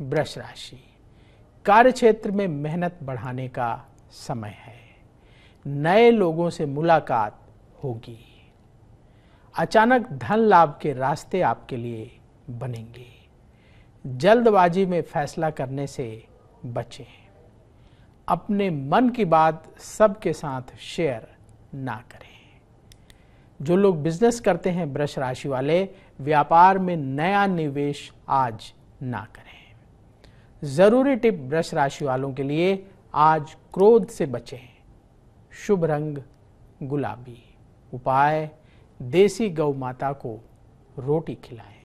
वृष राशि कार्य क्षेत्र में मेहनत बढ़ाने का समय है नए लोगों से मुलाकात होगी अचानक धन लाभ के रास्ते आपके लिए बनेंगे जल्दबाजी में फैसला करने से बचें अपने मन की बात सबके साथ शेयर ना करें जो लोग बिजनेस करते हैं वृष राशि वाले व्यापार में नया निवेश आज ना करें जरूरी टिप ब्रश राशि वालों के लिए आज क्रोध से बचें शुभ रंग गुलाबी उपाय देसी गौ माता को रोटी खिलाएं